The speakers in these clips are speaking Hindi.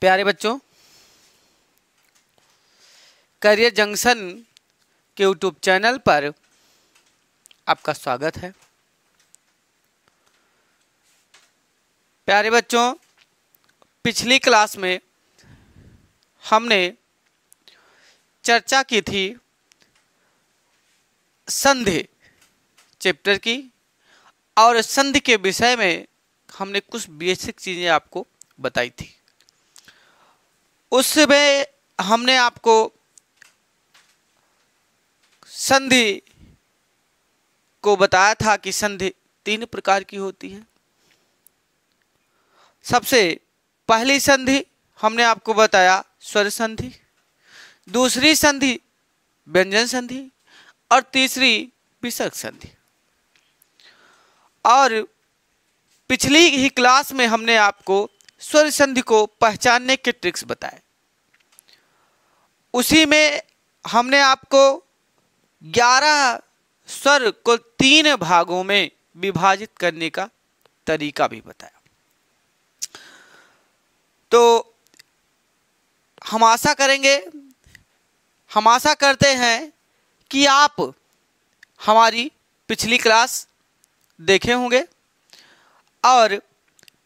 प्यारे बच्चों करियर जंक्शन के यूट्यूब चैनल पर आपका स्वागत है प्यारे बच्चों पिछली क्लास में हमने चर्चा की थी संधि चैप्टर की और संधि के विषय में हमने कुछ बेसिक चीज़ें आपको बताई थी उसमें हमने आपको संधि को बताया था कि संधि तीन प्रकार की होती है सबसे पहली संधि हमने आपको बताया स्वर संधि दूसरी संधि व्यंजन संधि और तीसरी विसर्ग संधि और पिछली ही क्लास में हमने आपको स्वर संधि को पहचानने के ट्रिक्स बताए उसी में हमने आपको ग्यारह स्वर को तीन भागों में विभाजित करने का तरीका भी बताया तो हम आशा करेंगे हम आशा करते हैं कि आप हमारी पिछली क्लास देखे होंगे और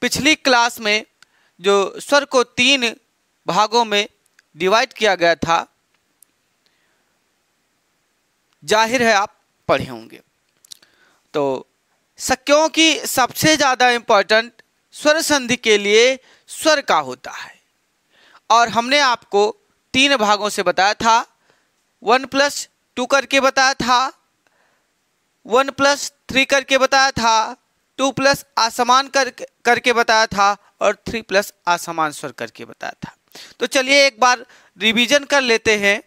पिछली क्लास में जो स्वर को तीन भागों में डिवाइड किया गया था जाहिर है आप पढ़े होंगे तो शक्यों की सबसे ज़्यादा इम्पोर्टेंट स्वर संधि के लिए स्वर का होता है और हमने आपको तीन भागों से बताया था वन प्लस टू करके बताया था वन प्लस थ्री करके बताया था टू प्लस आसमान कर करके बताया था और थ्री प्लस आसमान स्वर करके बताया था तो चलिए एक बार रिवीजन कर लेते हैं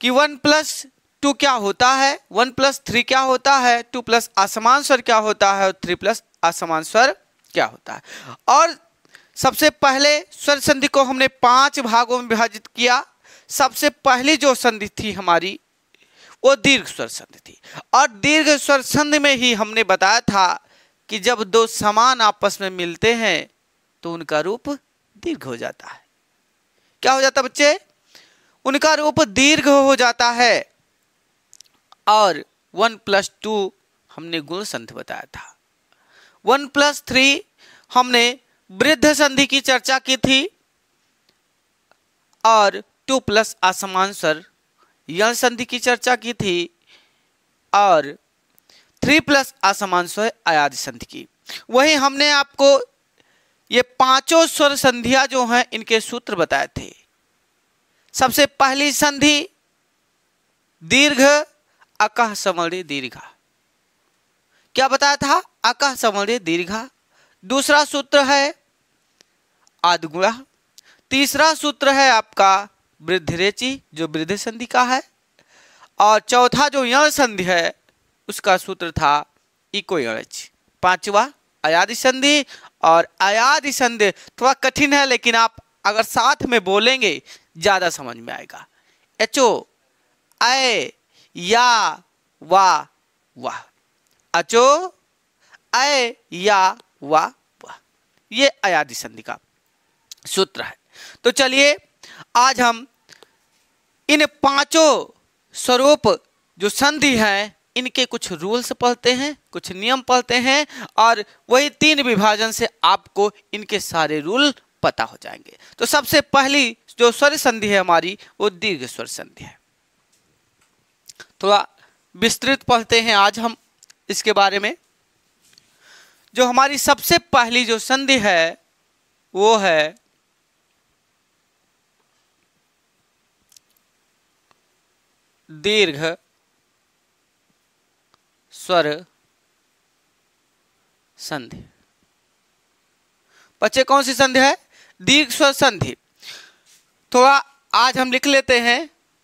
कि वन प्लस टू क्या होता है वन प्लस थ्री क्या होता है टू प्लस आसमान स्वर क्या होता है और थ्री प्लस असमान स्वर क्या होता है और सबसे पहले स्वर संधि को हमने पांच भागों में विभाजित किया सबसे पहली जो संधि थी हमारी वो दीर्घ स्वर संधि थी और दीर्घ स्वर संधि में ही हमने बताया था कि जब दो समान आपस में मिलते हैं तो उनका रूप दीर्घ हो जाता है क्या हो जाता बच्चे उनका रूप दीर्घ हो जाता है और वन प्लस टू हमने गुण संधि बताया था वन प्लस थ्री हमने वृद्ध संधि की चर्चा की थी और टू प्लस असमान स्वर यौन संधि की चर्चा की थी और थ्री प्लस असमान स्वर अयाद संधि की वही हमने आपको ये पांचों स्वर संधिया जो हैं इनके सूत्र बताए थे सबसे पहली संधि दीर्घ अकह समणे दीर्घा क्या बताया था अकह समणे दीर्घा दूसरा सूत्र है आदगुणा तीसरा सूत्र है आपका वृद्धिरेची जो वृद्ध संधि का है और चौथा जो यण संधि है उसका सूत्र था इको यणच पांचवा अयादि संधि और अयादि संधि थोड़ा कठिन है लेकिन आप अगर साथ में बोलेंगे ज़्यादा समझ में आएगा एचो ऐ या वा वाह अचो ऐ या वा वाह ये अयादि संधि का सूत्र है तो चलिए आज हम इन पांचों स्वरूप जो संधि है इनके कुछ रूल्स पढ़ते हैं कुछ नियम पढ़ते हैं और वही तीन विभाजन से आपको इनके सारे रूल पता हो जाएंगे तो सबसे पहली जो स्वर संधि है हमारी वो दीर्घ स्वर संधि है थोड़ा विस्तृत पढ़ते हैं आज हम इसके बारे में जो हमारी सबसे पहली जो संधि है वो है दीर्घ स्वर संधि बच्चे कौन सी संधि है दीर्घ स्वर संधि थोड़ा आज हम लिख लेते हैं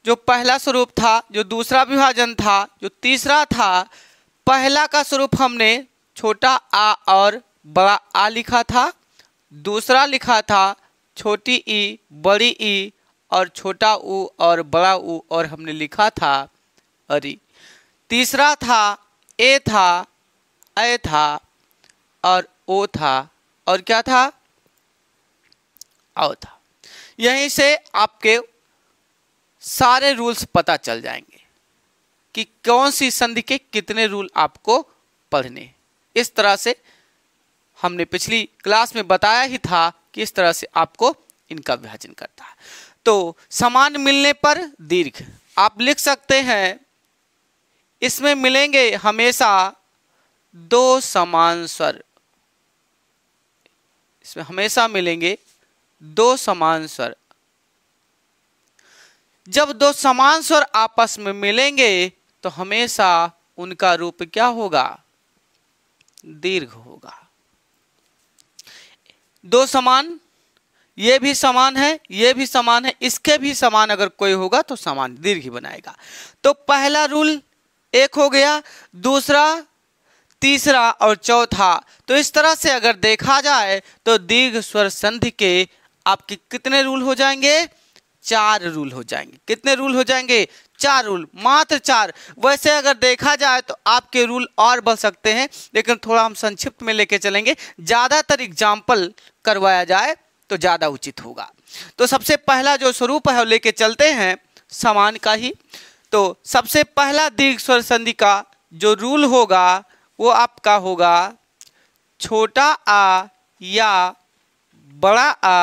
जो पहला स्वरूप था जो दूसरा विभाजन था जो तीसरा था पहला का स्वरूप हमने छोटा आ और बड़ा आ लिखा था दूसरा लिखा था छोटी ई बड़ी ई और छोटा ऊ और बड़ा ऊ और हमने लिखा था अरे तीसरा था ए था ए था और ओ था और क्या था आओ था यहीं से आपके सारे रूल्स पता चल जाएंगे कि कौन सी संधि के कितने रूल आपको पढ़ने इस तरह से हमने पिछली क्लास में बताया ही था कि इस तरह से आपको इनका विभाजन करता है तो समान मिलने पर दीर्घ आप लिख सकते हैं इसमें मिलेंगे हमेशा दो समान स्वर इसमें हमेशा मिलेंगे दो समान स्वर जब दो समान स्वर आपस में मिलेंगे तो हमेशा उनका रूप क्या होगा दीर्घ होगा दो समान ये भी समान है ये भी समान है इसके भी समान अगर कोई होगा तो समान दीर्घ ही बनाएगा तो पहला रूल एक हो गया दूसरा तीसरा और चौथा तो इस तरह से अगर देखा जाए तो दीर्घ स्वर संधि के आपके कितने रूल हो जाएंगे चार रूल हो जाएंगे कितने रूल हो जाएंगे चार रूल मात्र चार वैसे अगर देखा जाए तो आपके रूल और बढ़ सकते हैं लेकिन थोड़ा हम संक्षिप्त में लेके चलेंगे ज़्यादातर एग्जाम्पल करवाया जाए तो ज़्यादा उचित होगा तो सबसे पहला जो स्वरूप है लेके चलते हैं समान का ही तो सबसे पहला दीर्घ स्वर संधि का जो रूल होगा वो आपका होगा छोटा आ या बड़ा आ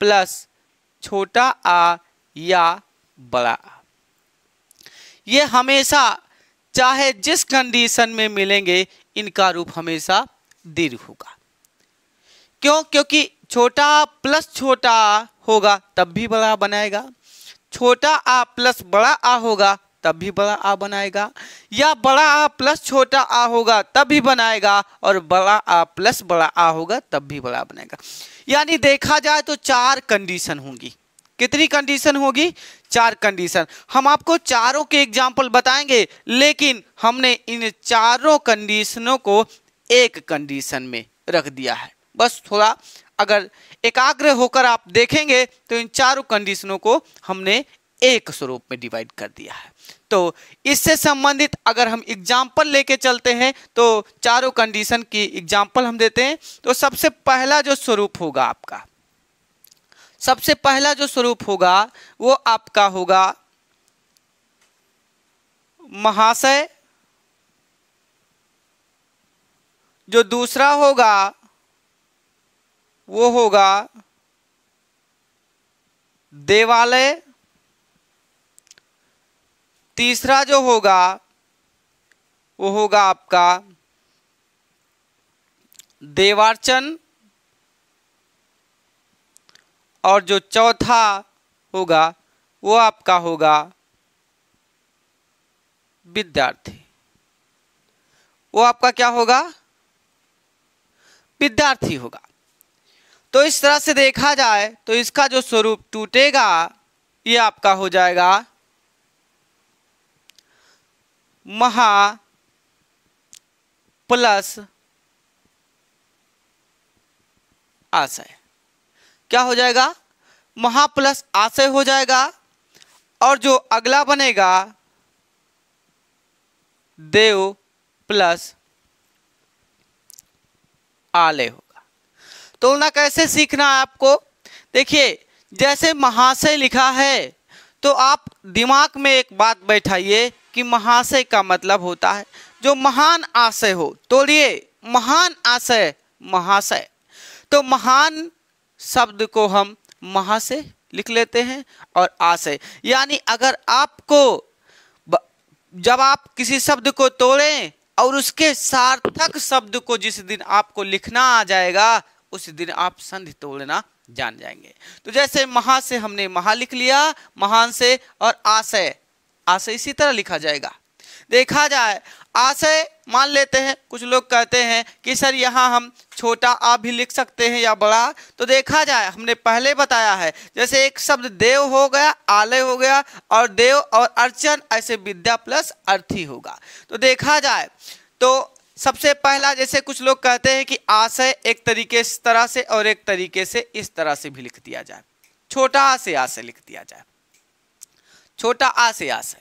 प्लस छोटा आ या बड़ा आ ये हमेशा चाहे जिस कंडीशन में मिलेंगे इनका रूप हमेशा दीर्घ होगा क्यों क्योंकि छोटा प्लस छोटा होगा तब भी बड़ा बनाएगा छोटा आ प्लस बड़ा आ होगा तब भी बड़ा आ बनाएगा या बड़ा आ प्लस छोटा आ होगा तब भी बनाएगा और बड़ा आ प्लस बड़ा आ होगा तब भी बड़ा बनाएगा यानी देखा जाए तो चार कंडीशन होंगी कितनी कंडीशन होगी चार कंडीशन हम आपको चारों के एग्जाम्पल बताएंगे लेकिन हमने इन चारों कंडीशनों को एक कंडीशन में रख दिया है बस थोड़ा अगर एकाग्र होकर आप देखेंगे तो इन चारों कंडीशनों को हमने एक स्वरूप में डिवाइड कर दिया है तो इससे संबंधित अगर हम एग्जाम्पल लेके चलते हैं तो चारों कंडीशन की एग्जाम्पल हम देते हैं तो सबसे पहला जो स्वरूप होगा आपका सबसे पहला जो स्वरूप होगा वो आपका होगा महाशय जो दूसरा होगा वो होगा देवालय तीसरा जो होगा वो होगा आपका देवार्चन और जो चौथा होगा वो आपका होगा विद्यार्थी वो आपका क्या होगा विद्यार्थी होगा तो इस तरह से देखा जाए तो इसका जो स्वरूप टूटेगा ये आपका हो जाएगा महा प्लस आशय क्या हो जाएगा महा प्लस आशय हो जाएगा और जो अगला बनेगा देव प्लस आले हो तोड़ना कैसे सीखना है आपको देखिए जैसे महाशय लिखा है तो आप दिमाग में एक बात बैठाइए कि महाशय का मतलब होता है जो महान आशय हो तोड़िए महान आशय महाशय तो महान शब्द को हम महाशय लिख लेते हैं और आशय यानी अगर आपको जब आप किसी शब्द को तोड़ें और उसके सार्थक शब्द को जिस दिन आपको लिखना आ जाएगा उस दिन आप संधि तोड़ना जान जाएंगे तो जैसे महा से हमने महा लिख लिया महान से और आशय आशय इसी तरह लिखा जाएगा देखा जाए आशय मान लेते हैं कुछ लोग कहते हैं कि सर यहाँ हम छोटा आ भी लिख सकते हैं या बड़ा तो देखा जाए हमने पहले बताया है जैसे एक शब्द देव हो गया आलय हो गया और देव और अर्चन ऐसे विद्या प्लस अर्थी होगा तो देखा जाए तो सबसे पहला जैसे कुछ लोग कहते हैं कि आशय एक तरीके इस तरह से और एक तरीके से इस तरह से भी लिख दिया जाए छोटा आशय आशय लिख दिया जाए छोटा आशय आशय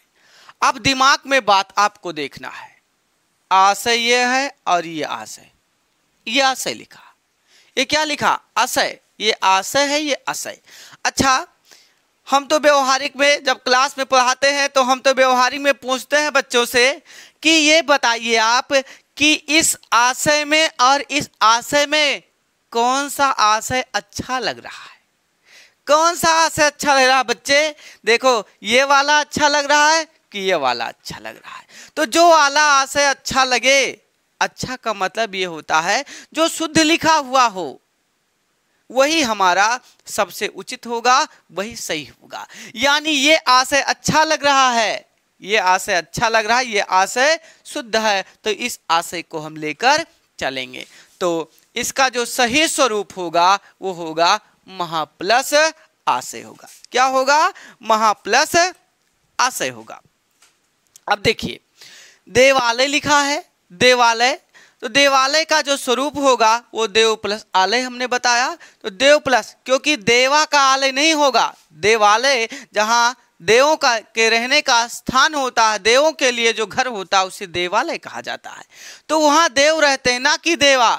अब दिमाग में बात आपको देखना है आशय ये है और ये आशय ये आशय लिखा ये क्या लिखा आशय ये आशय है ये आशय अच्छा हम तो व्यवहारिक में जब क्लास में पढ़ाते हैं तो हम तो व्यवहारिक में पूछते हैं बच्चों से कि ये बताइए आप कि इस आशय में और इस आशय में कौन सा आशय अच्छा लग रहा है कौन सा आशय अच्छा लग रहा है बच्चे देखो ये वाला अच्छा लग रहा है कि ये वाला अच्छा लग रहा है तो जो वाला आशय अच्छा लगे अच्छा का मतलब ये होता है जो शुद्ध लिखा हुआ हो वही हमारा सबसे उचित होगा वही सही होगा यानी ये आशय अच्छा लग रहा है ये आशय अच्छा लग रहा है ये आशय शुद्ध है तो इस आशय को हम लेकर चलेंगे तो इसका जो सही स्वरूप होगा वो होगा महाप्लस आशय होगा क्या होगा महाप्लस आशय होगा अब देखिए देवालय लिखा है देवालय तो देवालय का जो स्वरूप होगा वो देव प्लस आलय हमने बताया तो देव प्लस क्योंकि देवा का आलय नहीं होगा देवालय जहाँ देवों का के रहने का स्थान होता है देवों के लिए जो घर होता है उसे देवालय कहा जाता है तो वहाँ देव रहते हैं ना कि देवा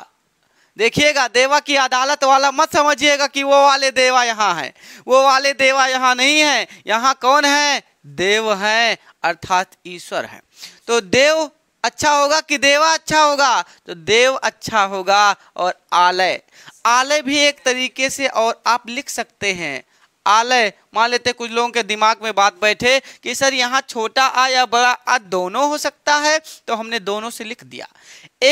देखिएगा देवा की अदालत वाला मत समझिएगा कि वो वाले देवा यहाँ है वो वाले देवा यहाँ नहीं है यहाँ कौन है देव है अर्थात ईश्वर है तो देव अच्छा होगा कि देवा अच्छा होगा तो देव अच्छा होगा और आलय आलय भी एक तरीके से और आप लिख सकते हैं आलय मान लेते कुछ लोगों के दिमाग में बात बैठे कि सर यहाँ छोटा आ या बड़ा आ दोनों हो सकता है तो हमने दोनों से लिख दिया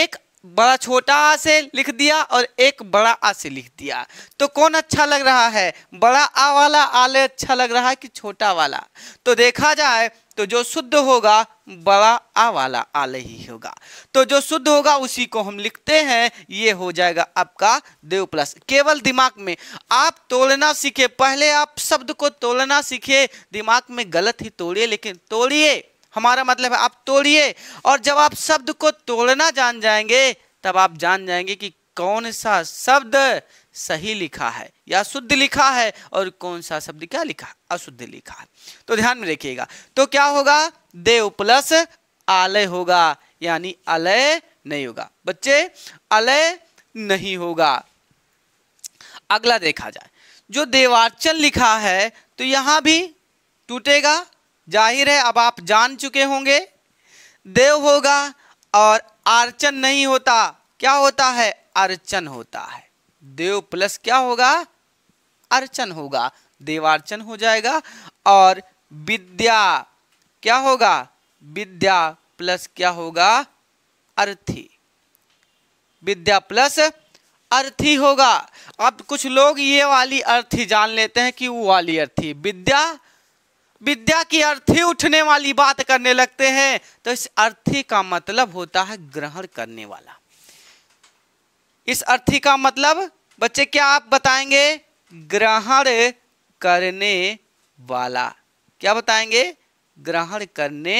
एक बड़ा छोटा आ से लिख दिया और एक बड़ा आ से लिख दिया तो कौन अच्छा लग रहा है बड़ा आ वाला आलय अच्छा लग रहा है कि छोटा वाला तो देखा जाए तो जो शुद्ध होगा बड़ा आ वाला आल ही होगा तो जो शुद्ध होगा उसी को हम लिखते हैं ये हो जाएगा आपका देव प्लस केवल दिमाग में आप तोड़ना सीखे पहले आप शब्द को तोड़ना सीखे दिमाग में गलत ही तोड़िए लेकिन तोड़िए हमारा मतलब है आप तोड़िए और जब आप शब्द को तोड़ना जान जाएंगे तब आप जान जाएंगे कि कौन सा शब्द सही लिखा है या शुद्ध लिखा है और कौन सा शब्द क्या लिखा है अशुद्ध लिखा है तो ध्यान में रखिएगा तो क्या होगा देव प्लस आलय होगा यानी अलय नहीं होगा बच्चे अलय नहीं होगा अगला देखा जाए जो देवाचल लिखा है तो यहां भी टूटेगा जाहिर है अब आप जान चुके होंगे देव होगा और आर्चन नहीं होता क्या होता है अर्चन होता है देव प्लस क्या होगा अर्चन होगा देवार्चन हो जाएगा और विद्या क्या होगा विद्या प्लस क्या होगा अर्थी विद्या प्लस अर्थी होगा अब कुछ लोग ये वाली अर्थी जान लेते हैं कि वो वाली अर्थी विद्या विद्या की अर्थी उठने वाली बात करने लगते हैं तो इस अर्थी का मतलब होता है ग्रहण करने वाला इस अर्थी का मतलब बच्चे क्या आप बताएंगे ग्रहण करने वाला क्या बताएंगे ग्रहण करने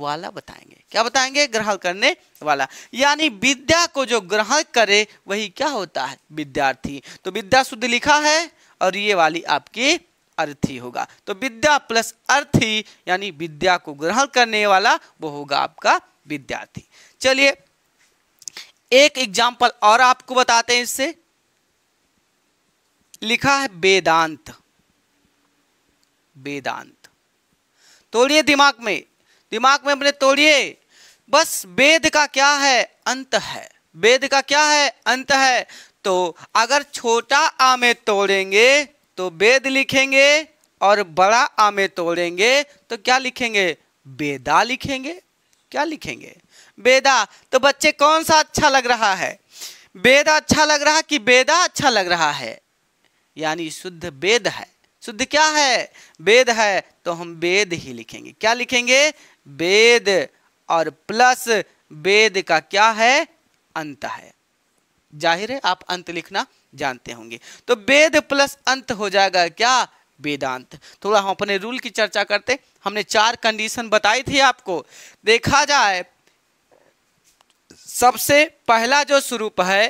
वाला बताएंगे क्या बताएंगे ग्रहण करने वाला यानी विद्या को जो ग्रहण करे वही क्या होता है विद्यार्थी तो विद्या शुद्ध लिखा है और ये वाली आपकी अर्थी होगा तो विद्या प्लस अर्थी यानी विद्या को ग्रहण करने वाला वो होगा आपका विद्यार्थी चलिए एक एग्जाम्पल और आपको बताते हैं इससे लिखा है वेदांत वेदांत तोड़िए दिमाग में दिमाग में अपने तोड़िए बस वेद का क्या है अंत है वेद का क्या है अंत है तो अगर छोटा आमे तोड़ेंगे तो वेद लिखेंगे और बड़ा आमे तोड़ेंगे तो क्या लिखेंगे वेदा लिखेंगे क्या लिखेंगे बेदा तो बच्चे कौन सा अच्छा लग रहा है वेद अच्छा लग रहा कि वेदा अच्छा लग रहा है यानी शुद्ध वेद है शुद्ध क्या है वेद है तो हम वेद ही लिखेंगे क्या लिखेंगे वेद और प्लस वेद का क्या है अंत है जाहिर है आप अंत लिखना जानते होंगे तो वेद प्लस अंत हो जाएगा क्या वेदांत थोड़ा हम अपने रूल की चर्चा करते हमने चार कंडीशन बताई थी आपको देखा जाए सबसे पहला जो स्वरूप है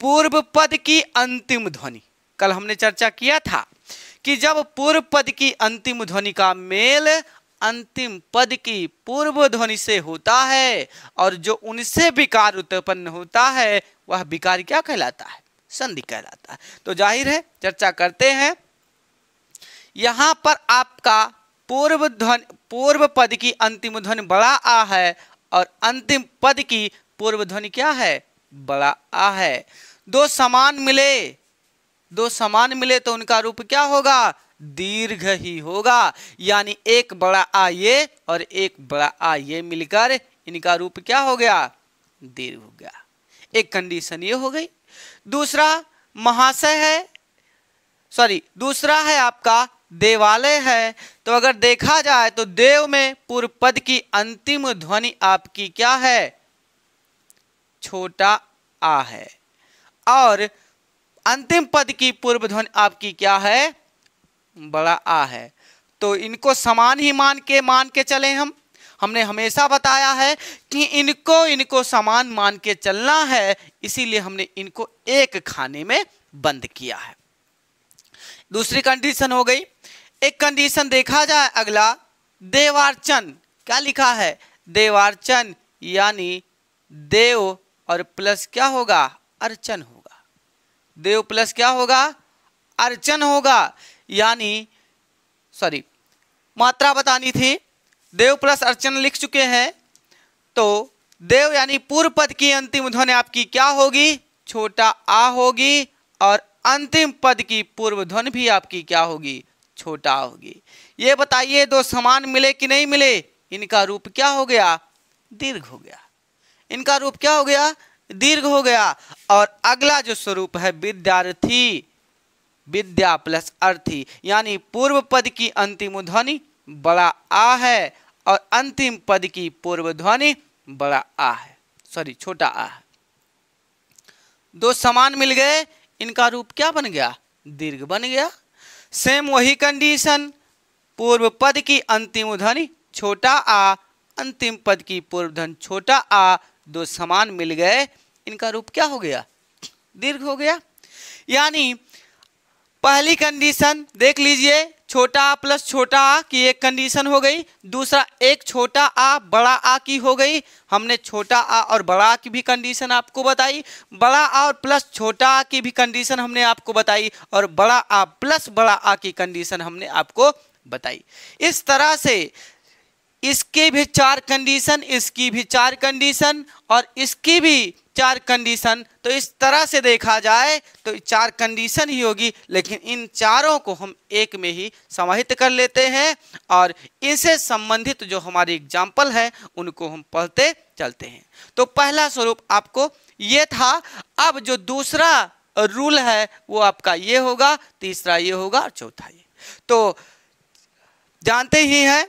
पूर्व पद की अंतिम ध्वनि कल हमने चर्चा किया था कि जब पूर्व पद की अंतिम ध्वनि का मेल अंतिम पद की पूर्व ध्वनि से होता है और जो उनसे विकार उत्पन्न होता है वह विकार क्या कहलाता है संधि कहलाता है तो जाहिर है चर्चा करते हैं यहां पर आपका पूर्व ध्वनि पूर्व पद की अंतिम ध्वनि बड़ा आ है और अंतिम पद की पूर्व ध्वनि क्या है बड़ा आ है दो समान मिले दो समान मिले तो उनका रूप क्या होगा दीर्घ ही होगा यानी एक बड़ा आ ये और एक बड़ा आ ये मिलकर इनका रूप क्या हो गया दीर्घ हो गया एक कंडीशन ये हो गई दूसरा महाशय है सॉरी दूसरा है आपका देवालय है तो अगर देखा जाए तो देव में पूर्व पद की अंतिम ध्वनि आपकी क्या है छोटा आ है और अंतिम पद की पूर्व ध्वनि आपकी क्या है बड़ा आ है तो इनको समान ही मान के मान के चले हम हमने हमेशा बताया है कि इनको इनको समान मान के चलना है इसीलिए हमने इनको एक खाने में बंद किया है दूसरी कंडीशन हो गई एक कंडीशन देखा जाए अगला देवार्चन क्या लिखा है देवार्चन यानी देव और प्लस क्या होगा अर्चन होगा देव प्लस क्या होगा अर्चन होगा यानी सॉरी मात्रा बतानी थी देव प्लस अर्चन लिख चुके हैं तो देव यानी पूर्व पद की अंतिम ध्वनि आपकी क्या होगी छोटा आ होगी और अंतिम पद की पूर्व ध्वनि भी आपकी क्या होगी छोटा होगी ये बताइए दो समान मिले कि नहीं मिले इनका रूप क्या हो गया दीर्घ हो गया इनका रूप क्या हो गया दीर्घ हो गया और अगला जो स्वरूप है विद्यार्थी विद्या प्लस अर्थी यानी पूर्व पद की अंतिम ध्वनि बड़ा आ है और अंतिम पद की पूर्व ध्वनि बड़ा आ है सॉरी छोटा आ है दो समान मिल गए इनका रूप क्या बन गया दीर्घ बन गया सेम वही कंडीशन पूर्व पद की अंतिम ध्वनि छोटा आ अंतिम पद की पूर्व ध्वनि छोटा आ दो समान मिल गए इनका रूप क्या हो गया दीर्घ हो गया यानी पहली कंडीशन देख लीजिए छोटा आ प्लस छोटा आ की एक कंडीशन हो गई दूसरा एक छोटा आ बड़ा आ की हो गई हमने छोटा आ और बड़ा आ की भी कंडीशन आपको बताई बड़ा आ और प्लस छोटा आ की भी कंडीशन हमने आपको बताई और बड़ा आ प्लस बड़ा आ की कंडीशन हमने आपको बताई इस तरह से इसकी भी चार कंडीशन इसकी भी चार कंडीशन और इसकी भी चार कंडीशन तो इस तरह से देखा जाए तो चार कंडीशन ही होगी लेकिन इन चारों को हम एक में ही समाहित कर लेते हैं और इनसे संबंधित जो हमारी एग्जाम्पल है उनको हम पढ़ते चलते हैं तो पहला स्वरूप आपको ये था अब जो दूसरा रूल है वो आपका ये होगा तीसरा ये होगा और चौथा ये तो जानते ही हैं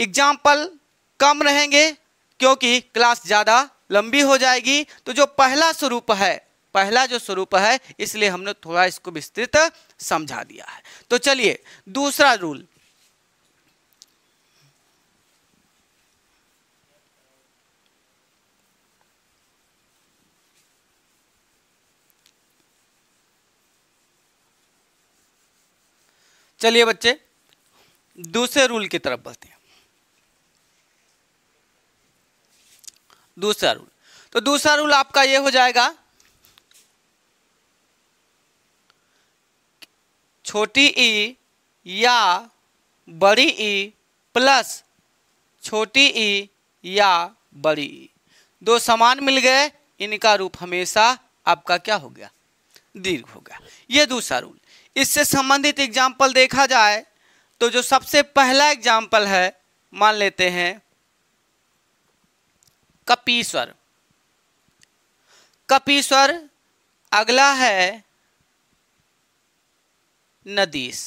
एग्जाम्पल कम रहेंगे क्योंकि क्लास ज़्यादा लंबी हो जाएगी तो जो पहला स्वरूप है पहला जो स्वरूप है इसलिए हमने थोड़ा इसको विस्तृत समझा दिया है तो चलिए दूसरा रूल चलिए बच्चे दूसरे रूल की तरफ बढ़ते हैं दूसरा रूल तो दूसरा रूल आपका ये हो जाएगा छोटी ई e या बड़ी ई e प्लस छोटी ई e या बड़ी ई दो समान मिल गए इनका रूप हमेशा आपका क्या हो गया दीर्घ हो गया ये दूसरा रूल इससे संबंधित एग्जाम्पल देखा जाए तो जो सबसे पहला एग्जाम्पल है मान लेते हैं कपीश्वर कपीश्वर अगला है नदीस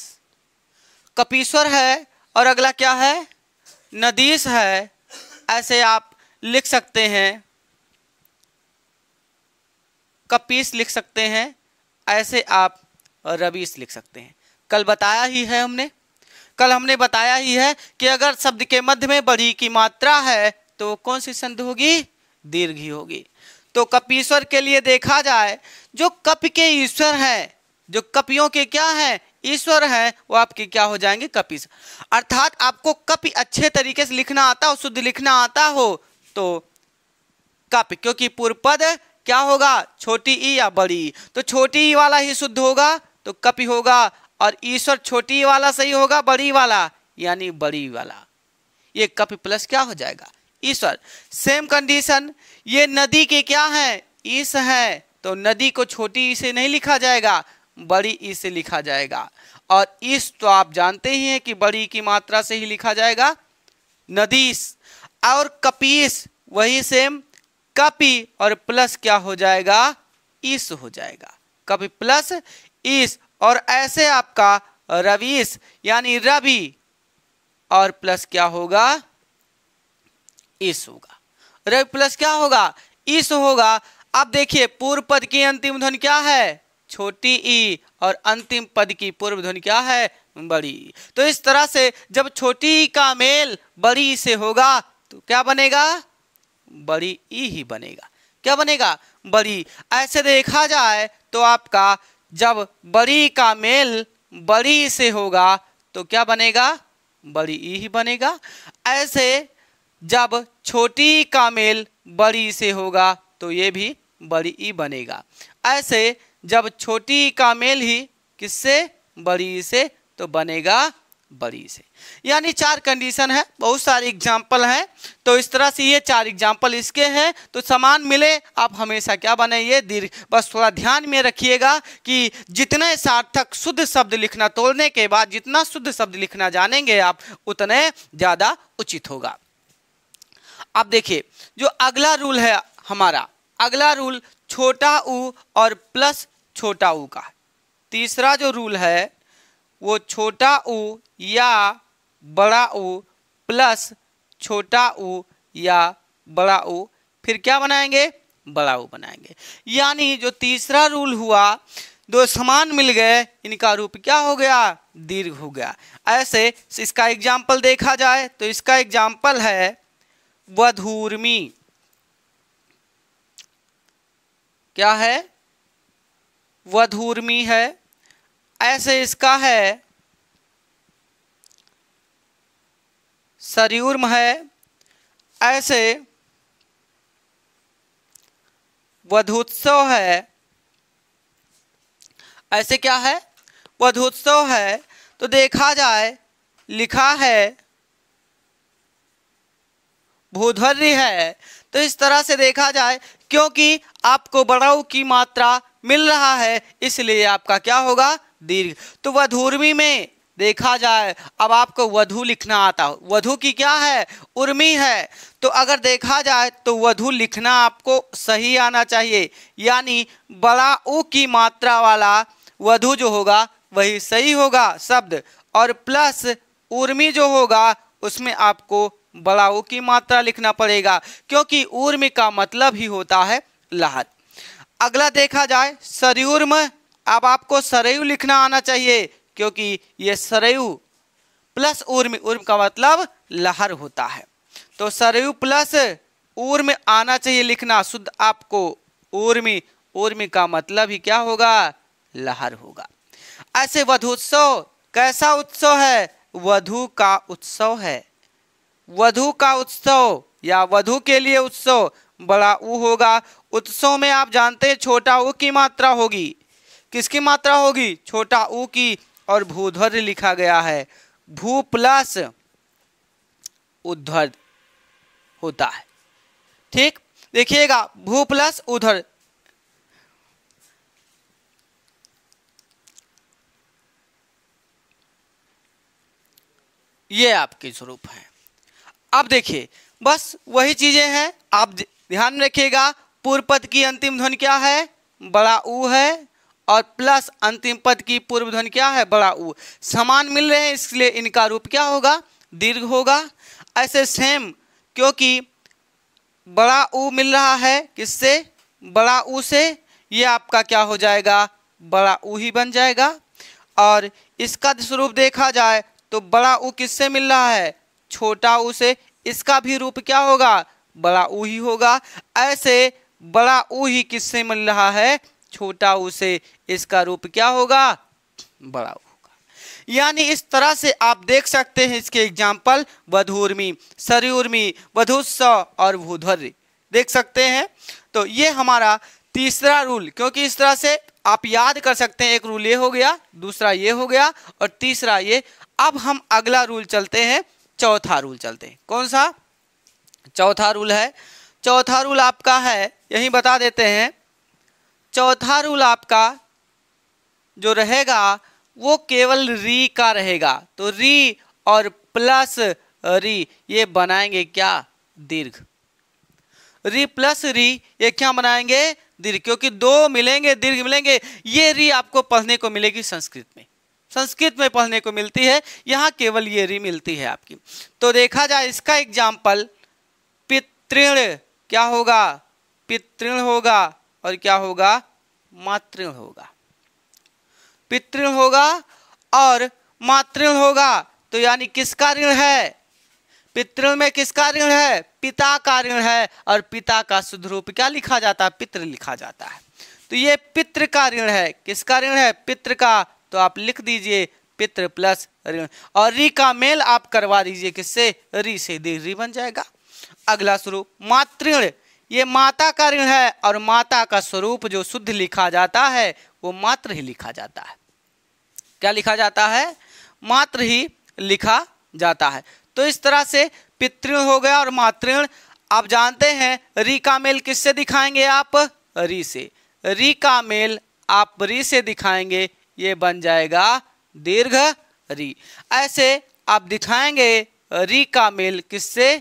कपीश्वर है और अगला क्या है नदीस है ऐसे आप लिख सकते हैं कपीस लिख सकते हैं ऐसे आप रवीस लिख सकते हैं कल बताया ही है हमने कल हमने बताया ही है कि अगर शब्द के मध्य में बड़ी की मात्रा है तो कौन सी संधि होगी दीर्घी होगी तो कपीश्वर के लिए देखा जाए जो कप के ईश्वर हैं जो कपियों के क्या हैं ईश्वर हैं वो आपके क्या हो जाएंगे कपीश्वर अर्थात आपको कपि अच्छे तरीके से लिखना आता हो शुद्ध लिखना आता हो तो कप क्योंकि पूर्व पद क्या होगा छोटी ई या बड़ी तो छोटी ई वाला ही शुद्ध होगा तो कपि होगा और ईश्वर छोटी वाला सही होगा बड़ी वाला यानी बड़ी वाला ये कपि प्लस क्या हो जाएगा ईश्वर सेम कंडीशन ये नदी के क्या है ईस है तो नदी को छोटी ई से नहीं लिखा जाएगा बड़ी ई से लिखा जाएगा और ईस तो आप जानते ही हैं कि बड़ी की मात्रा से ही लिखा जाएगा नदीस और कपीस वही सेम कपी और प्लस क्या हो जाएगा ईस हो जाएगा कपी प्लस ईस और ऐसे आपका रवीस यानी रवि और प्लस क्या होगा इस होगा रवि प्लस क्या होगा इस होगा अब देखिए पूर्व पद की अंतिम ध्वनि क्या है छोटी ई और अंतिम पद की पूर्व ध्वनि क्या है बड़ी तो इस तरह से जब छोटी ई का मेल बड़ी ई से होगा तो क्या बनेगा बड़ी ई ही बनेगा क्या बनेगा बड़ी ऐसे देखा जाए तो आपका जब बड़ी का मेल बड़ी से होगा तो क्या बनेगा बड़ी ई ही बनेगा ऐसे जब छोटी का मेल बड़ी से होगा तो ये भी बड़ी ई बनेगा ऐसे जब छोटी का मेल ही किससे बड़ी से तो बनेगा बड़ी से यानी चार कंडीशन है बहुत सारे एग्जाम्पल हैं तो इस तरह से ये चार एग्जाम्पल इसके हैं तो समान मिले आप हमेशा क्या बनाइए दीर्घ बस थोड़ा ध्यान में रखिएगा कि जितने सार्थक शुद्ध शब्द लिखना तोड़ने के बाद जितना शुद्ध शब्द लिखना जानेंगे आप उतने ज़्यादा उचित होगा आप देखिए जो अगला रूल है हमारा अगला रूल छोटा ऊ और प्लस छोटा ऊ का तीसरा जो रूल है वो छोटा ऊ या बड़ा ऊ प्लस छोटा ऊ या बड़ा ऊ फिर क्या बनाएंगे बड़ा ऊ बनाएंगे यानी जो तीसरा रूल हुआ दो समान मिल गए इनका रूप क्या हो गया दीर्घ हो गया ऐसे इसका एग्जाम्पल देखा जाए तो इसका एग्जाम्पल है वधूर्मी क्या है वधूर्मी है ऐसे इसका है सरयूर्म है ऐसे वधोत्सव है ऐसे क्या है वधोत्सव है तो देखा जाए लिखा है भूधर्य है तो इस तरह से देखा जाए क्योंकि आपको बड़ाऊ की मात्रा मिल रहा है इसलिए आपका क्या होगा दीर्घ तो वधूर्मी में देखा जाए अब आपको वधु लिखना आता हो वधु की क्या है उर्मी है तो अगर देखा जाए तो वधु लिखना आपको सही आना चाहिए यानी बड़ा ऊ की मात्रा वाला वधु जो होगा वही सही होगा शब्द और प्लस उर्मी जो होगा उसमें आपको बड़ाओ की मात्रा लिखना पड़ेगा क्योंकि उर्म का मतलब ही होता है लहर अगला देखा जाए सरयूर्म अब आपको सरयु लिखना आना चाहिए क्योंकि ये सरयु प्लस उर्म उर्म का मतलब लहर होता है तो सरयू प्लस उर्म आना चाहिए लिखना शुद्ध आपको उर्मी उर्मी का मतलब ही क्या होगा लहर होगा ऐसे वधु उत्सव कैसा उत्सव है वधु का उत्सव है वधु का उत्सव या वधु के लिए उत्सव बड़ा ऊ होगा उत्सव में आप जानते हैं छोटा ऊ की मात्रा होगी किसकी मात्रा होगी छोटा ऊ की और भूधर लिखा गया है भू प्लस उद्धर होता है ठीक देखिएगा भू प्लस उधर ये आपके स्वरूप हैं अब देखिए बस वही चीज़ें हैं आप ध्यान रखिएगा पूर्व पद की अंतिम ध्वनि क्या है बड़ा ऊ है और प्लस अंतिम पद की पूर्व ध्वनि क्या है बड़ा ऊ समान मिल रहे हैं इसलिए इनका रूप क्या होगा दीर्घ होगा ऐसे सेम क्योंकि बड़ा ऊ मिल रहा है किससे बड़ा ऊ से ये आपका क्या हो जाएगा बड़ा ऊ ही बन जाएगा और इसका स्वरूप देखा जाए तो बड़ा ऊ किससे मिल रहा है छोटा ऊ से इसका भी रूप क्या होगा बड़ा ऊ ही होगा ऐसे बड़ा ऊ ही किससे मिल रहा है छोटा ऊ से इसका रूप क्या होगा बड़ा ऊ यानी इस तरह से आप देख सकते हैं इसके एग्जाम्पल वधूर्मी सरयूर्मी वधुस्व और भूधर्य देख सकते हैं तो ये हमारा तीसरा रूल क्योंकि इस तरह से आप याद कर सकते हैं एक रूल ये हो गया दूसरा ये हो गया और तीसरा ये अब हम अगला रूल चलते हैं चौथा रूल चलते हैं कौन सा चौथा रूल है चौथा रूल आपका है यही बता देते हैं चौथा रूल आपका जो रहेगा वो केवल री का रहेगा तो री और प्लस री ये बनाएंगे क्या दीर्घ री प्लस री ये क्या बनाएंगे दीर्घ क्योंकि दो मिलेंगे दीर्घ मिलेंगे ये री आपको पढ़ने को मिलेगी संस्कृत में संस्कृत में पढ़ने को मिलती है यहाँ केवल ये री मिलती है आपकी तो देखा जाए इसका एग्जाम्पल पितृण क्या होगा पितृण होगा और क्या होगा मातृण होगा पितृण होगा और मातृण होगा तो यानी किसका ऋण है पितृण में किसका ऋण है पिता का ऋण है और पिता का शुद्ध रूप क्या लिखा जाता है पितृ लिखा जाता है तो ये पितृ का ऋण है किसका ऋण है पितृ का तो आप लिख दीजिए पित्र प्लस ऋण और री का मेल आप करवा दीजिए किससे री से दी री बन जाएगा अगला स्वरूप मातृण ये माता का ऋण है और माता का स्वरूप जो शुद्ध लिखा जाता है वो मात्र ही लिखा जाता है क्या लिखा जाता है मात्र ही लिखा जाता है तो इस तरह से पितृण हो गया और मातृण आप जानते हैं री का मेल किससे दिखाएंगे आप री से री का मेल आप री से दिखाएंगे ये बन जाएगा दीर्घ री ऐसे आप दिखाएंगे री का मेल किससे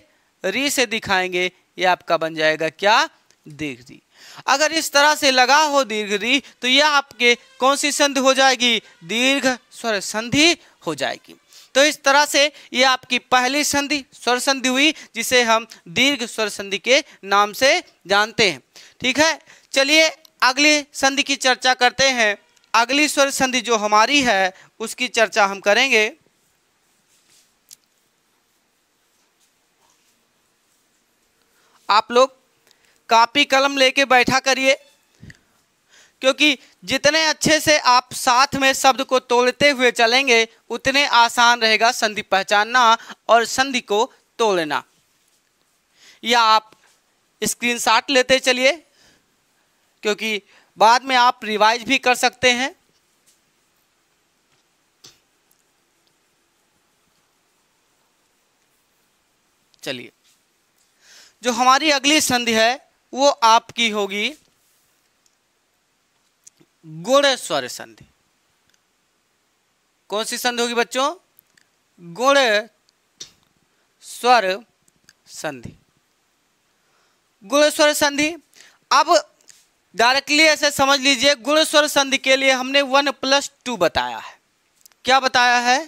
री से दिखाएंगे ये आपका बन जाएगा क्या दीर्घ री अगर इस तरह से लगा हो दीर्घ री तो यह आपके कौन सी संधि हो जाएगी दीर्घ स्वर संधि हो जाएगी तो इस तरह से ये आपकी पहली संधि स्वर संधि हुई जिसे हम दीर्घ स्वर संधि के नाम से जानते हैं ठीक है चलिए अगली संधि की चर्चा करते हैं अगली स्वर संधि जो हमारी है उसकी चर्चा हम करेंगे आप लोग कापी कलम लेके बैठा करिए क्योंकि जितने अच्छे से आप साथ में शब्द को तोड़ते हुए चलेंगे उतने आसान रहेगा संधि पहचानना और संधि को तोड़ना या आप स्क्रीनशॉट लेते चलिए क्योंकि बाद में आप रिवाइज भी कर सकते हैं चलिए जो हमारी अगली संधि है वो आपकी होगी गुणेश्वर संधि कौन सी संधि होगी बच्चों गुण स्वर संधि गुणेश्वर संधि अब डायरेक्टली ऐसे समझ लीजिए गुण स्वर संधि के लिए हमने वन प्लस टू बताया है क्या बताया है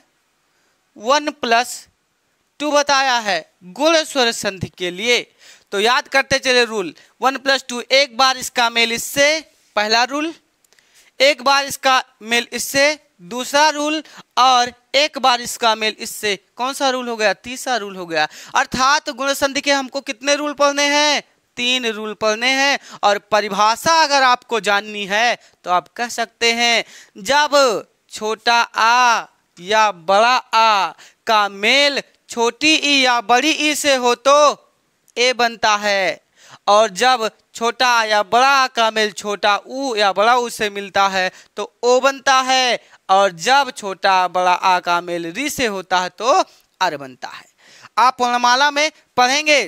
वन प्लस टू बताया है गुण स्वर संधि के लिए तो याद करते चले रूल वन प्लस टू एक बार इसका मेल इससे पहला रूल एक बार इसका मेल इससे दूसरा रूल और एक बार इसका मेल इससे कौन सा रूल हो गया तीसरा रूल हो गया अर्थात गुण संधि के हमको कितने रूल पढ़ने हैं तीन रूल पढ़ने हैं और परिभाषा अगर आपको जाननी है तो आप कह सकते हैं जब छोटा आ या बड़ा आ का मेल छोटी ई या बड़ी ई से हो तो ए बनता है और जब छोटा या बड़ा का मेल छोटा ऊ या बड़ा ऊ से मिलता है तो ओ बनता है और जब छोटा बड़ा आ का मेल री से होता है तो अर बनता है आप वर्णमाला में पढ़ेंगे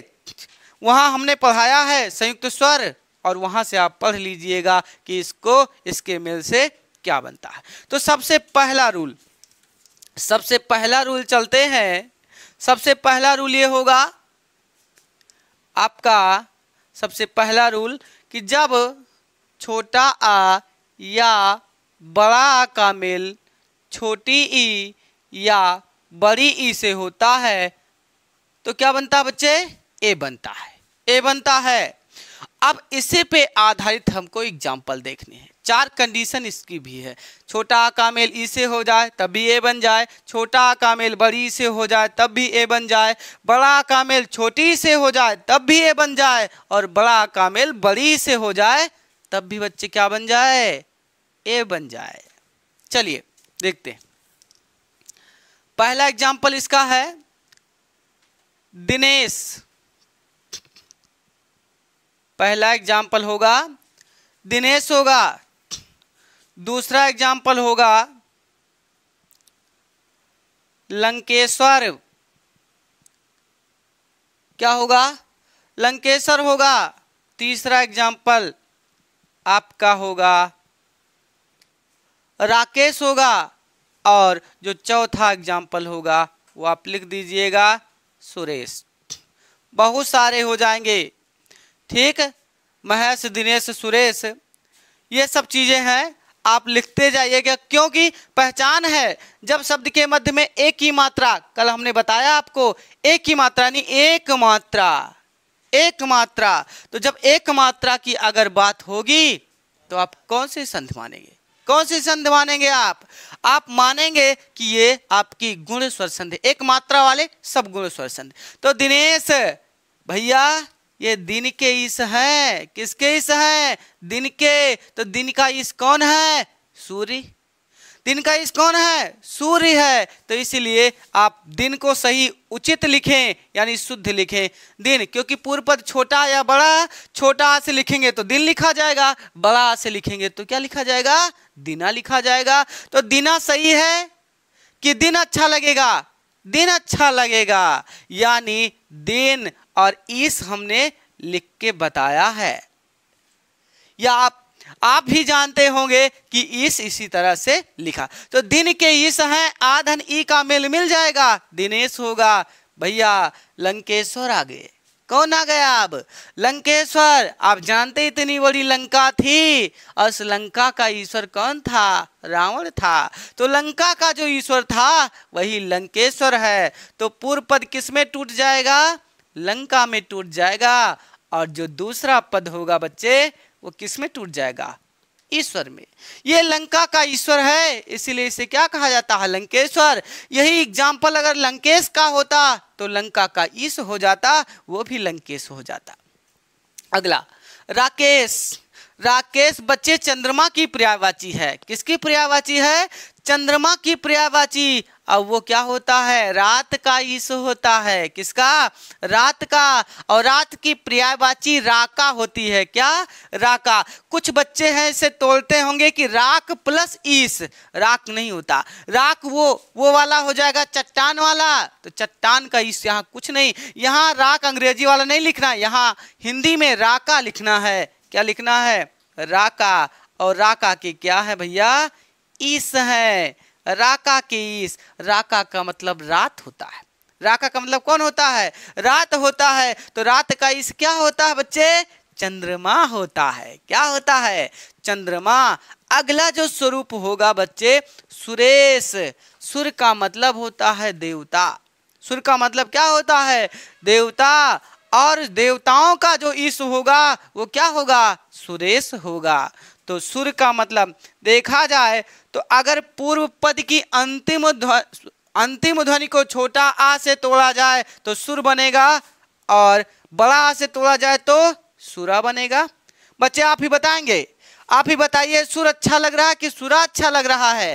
वहाँ हमने पढ़ाया है संयुक्त स्वर और वहाँ से आप पढ़ लीजिएगा कि इसको इसके मेल से क्या बनता है तो सबसे पहला रूल सबसे पहला रूल चलते हैं सबसे पहला रूल ये होगा आपका सबसे पहला रूल कि जब छोटा आ या बड़ा आ का मेल छोटी ई या बड़ी ई से होता है तो क्या बनता है बच्चे ए बनता है ए बनता है अब इसी पे आधारित हमको एग्जाम्पल देखने हैं चार कंडीशन इसकी भी है छोटा आ का मेल ई से हो जाए तब भी ए बन जाए छोटा आ का मेल बड़ी से हो जाए तब भी ए बन जाए बड़ा आ का मेल छोटी से हो जाए तब भी ए बन जाए और बड़ा आ का मेल बड़ी से हो जाए तब भी बच्चे क्या बन जाए ए बन जाए चलिए देखते हैं पहला एग्जाम्पल इसका है दिनेश पहला एग्जाम्पल होगा दिनेश होगा दूसरा एग्जाम्पल होगा लंकेश्वर क्या होगा लंकेश्वर होगा तीसरा एग्जाम्पल आपका होगा राकेश होगा और जो चौथा एग्जाम्पल होगा वो आप लिख दीजिएगा सुरेश बहुत सारे हो जाएंगे ठीक महेश दिनेश सुरेश ये सब चीज़ें हैं आप लिखते जाइएगा क्योंकि पहचान है जब शब्द के मध्य में एक ही मात्रा कल हमने बताया आपको एक ही मात्रा यानी एक मात्रा एक मात्रा तो जब एक मात्रा की अगर बात होगी तो आप कौन से संध मानेंगे कौन सी संध मानेंगे आप आप मानेंगे कि ये आपकी गुण स्वर संध एक मात्रा वाले सब गुण स्वर संध तो दिनेश भैया ये दिन के इस है किसके इस है दिन के तो दिन का इस कौन है सूर्य दिन का इस कौन है सूर्य है तो इसलिए आप दिन को सही उचित लिखें यानी शुद्ध लिखें दिन क्योंकि पूर्व पद छोटा या बड़ा छोटा से लिखेंगे तो दिन लिखा जाएगा बड़ा से लिखेंगे तो क्या लिखा जाएगा दिना लिखा जाएगा तो दिना सही है कि दिन अच्छा लगेगा दिन अच्छा लगेगा यानी दिन और ईस हमने लिख के बताया है या आप आप भी जानते होंगे कि ईस इसी तरह से लिखा तो दिन के ईस हैं आधन ई का मेल मिल जाएगा दिनेश होगा भैया लंकेश्वर आगे कौन आ गया अब लंकेश्वर आप जानते इतनी बड़ी लंका थी और लंका का ईश्वर कौन था रावण था तो लंका का जो ईश्वर था वही लंकेश्वर है तो पूर्व पद किस में टूट जाएगा लंका में टूट जाएगा और जो दूसरा पद होगा बच्चे वो किस में टूट जाएगा ईश्वर में ये लंका का ईश्वर है इसीलिए इसे क्या कहा जाता है लंकेश्वर यही एग्जाम्पल अगर लंकेश का होता तो लंका का ईश हो जाता वो भी लंकेश हो जाता अगला राकेश राकेश बच्चे चंद्रमा की पर्यावाची है किसकी पर्यावाची है चंद्रमा की पर्यावाची और वो क्या होता है रात का ईस होता है किसका रात का और रात की पर्यायवाची राका होती है क्या राका कुछ बच्चे हैं इसे तोड़ते होंगे कि राक प्लस ईस राक नहीं होता राक वो वो वाला हो जाएगा चट्टान वाला तो चट्टान का ईस यहाँ कुछ नहीं यहाँ राक अंग्रेजी वाला नहीं लिखना यहाँ हिंदी में राका लिखना है क्या लिखना है राका और राका की क्या है भैया ईस है राका कीस राका का मतलब रात होता है राका का मतलब कौन होता है रात होता है तो रात का इस क्या होता है बच्चे चंद्रमा होता है क्या होता है चंद्रमा अगला जो स्वरूप होगा बच्चे सुरेश सुर का मतलब होता है देवता सुर का मतलब क्या होता है देवता और देवताओं का जो ईश होगा वो क्या होगा सुरेश होगा तो सुर का मतलब देखा जाए तो अगर पूर्व पद की अंतिम अंतिम ध्वनि को छोटा आ से तोड़ा जाए तो सुर बनेगा और बड़ा आ से तोड़ा जाए तो सुरा बनेगा बच्चे आप ही बताएंगे आप ही बताइए सुर अच्छा लग रहा है कि सुरा अच्छा लग रहा है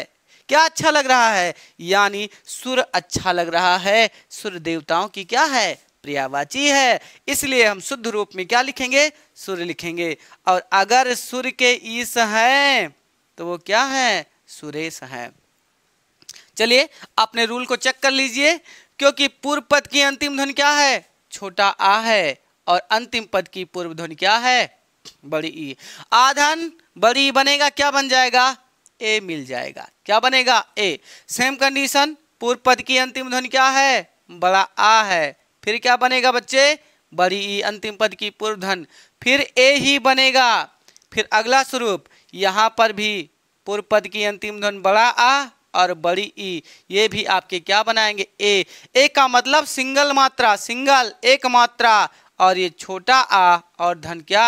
क्या अच्छा लग रहा है यानी सुर अच्छा लग रहा है सुर देवताओं की क्या है पर्यावाची है इसलिए हम शुद्ध रूप में क्या लिखेंगे सूर्य लिखेंगे और अगर सूर्य के ईस है तो वो क्या है सुरेश है चलिए अपने रूल को चेक कर लीजिए क्योंकि पूर्व पद की अंतिम ध्वनि क्या है छोटा आ है और अंतिम पद की पूर्व ध्वनि क्या है बड़ी ई आधन बड़ी बनेगा क्या बन जाएगा ए मिल जाएगा क्या बनेगा ए सेम कंडीशन पूर्व पद की अंतिम ध्वनि क्या है बड़ा आ है फिर क्या बनेगा बच्चे बड़ी ई अंतिम पद की पूर्व धन फिर ए ही बनेगा फिर अगला स्वरूप यहाँ पर भी पूर्व पद की अंतिम धन बड़ा आ और बड़ी ई ये भी आपके क्या बनाएंगे ए ए का मतलब सिंगल मात्रा सिंगल एक मात्रा और ये छोटा आ और धन क्या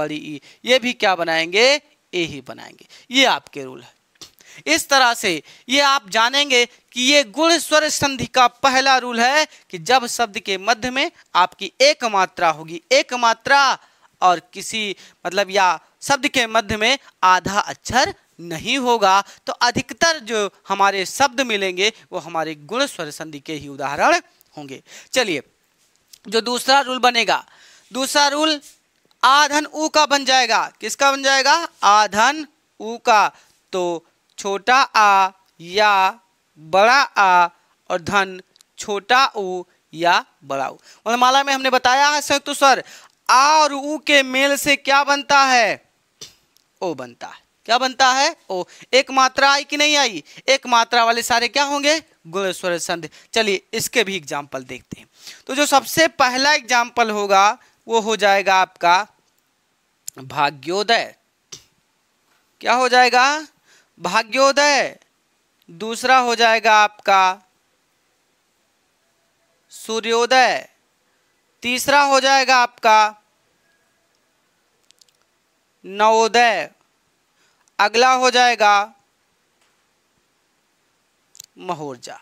बड़ी ई ये भी क्या बनाएंगे ए ही बनाएंगे ये आपके रूल है इस तरह से ये आप जानेंगे कि ये गुण स्वर संधि का पहला रूल है कि जब शब्द के मध्य में आपकी एक मात्रा होगी एक मात्रा और किसी मतलब या शब्द के मध्य में आधा अक्षर नहीं होगा तो अधिकतर जो हमारे शब्द मिलेंगे वो हमारे गुण स्वर संधि के ही उदाहरण होंगे चलिए जो दूसरा रूल बनेगा दूसरा रूल आधन ऊ का बन जाएगा किसका बन जाएगा आधन ऊ का तो छोटा आ या बड़ा आ और धन छोटा ऊ या बड़ा ऊ वर्णमाला मतलब में हमने बताया है संयुक्त तो स्वर आ और ऊ के मेल से क्या बनता है ओ बनता है क्या बनता है ओ एक मात्रा आई कि नहीं आई एक मात्रा वाले सारे क्या होंगे गुण स्वर संधि चलिए इसके भी एग्जाम्पल देखते हैं तो जो सबसे पहला एग्जाम्पल होगा वो हो जाएगा आपका भाग्योदय क्या हो जाएगा भाग्योदय दूसरा हो जाएगा आपका सूर्योदय तीसरा हो जाएगा आपका नवोदय अगला हो जाएगा महोर्जा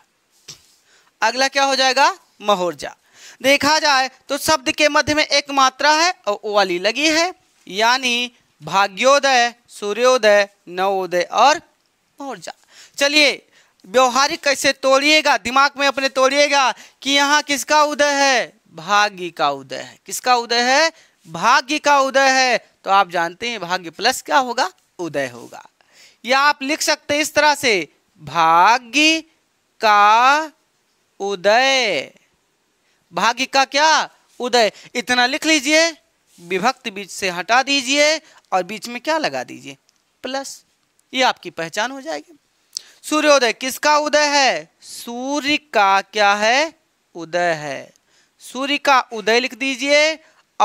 अगला क्या हो जाएगा महोर्जा देखा जाए तो शब्द के मध्य में एक मात्रा है और वाली लगी है यानी भाग्योदय सूर्योदय नवोदय और महोर्जा चलिए व्यवहारिक कैसे तोड़िएगा दिमाग में अपने तोड़िएगा कि यहाँ किसका उदय है भाग्य का उदय है किसका उदय है भाग्य का उदय है तो आप जानते हैं भाग्य प्लस क्या होगा उदय होगा या आप लिख सकते हैं इस तरह से भाग्य का उदय भाग्य का क्या उदय इतना लिख लीजिए विभक्त बीच से हटा दीजिए और बीच में क्या लगा दीजिए प्लस ये आपकी पहचान हो जाएगी सूर्योदय किसका उदय है सूर्य का क्या है उदय है सूर्य का उदय लिख दीजिए